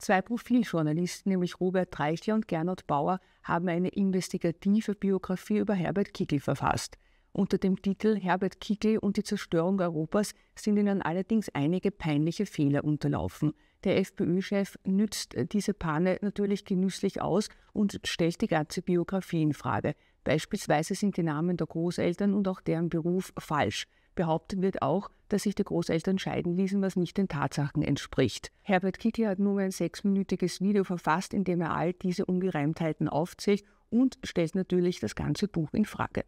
Zwei Profiljournalisten, nämlich Robert Treichler und Gernot Bauer, haben eine investigative Biografie über Herbert Kickel verfasst. Unter dem Titel Herbert Kickel und die Zerstörung Europas sind ihnen allerdings einige peinliche Fehler unterlaufen. Der FPÖ-Chef nützt diese Panne natürlich genüsslich aus und stellt die ganze Biografie in Frage. Beispielsweise sind die Namen der Großeltern und auch deren Beruf falsch. Behauptet wird auch, dass sich die Großeltern scheiden ließen, was nicht den Tatsachen entspricht. Herbert Kitty hat nun ein sechsminütiges Video verfasst, in dem er all diese Ungereimtheiten aufzählt und stellt natürlich das ganze Buch in Frage.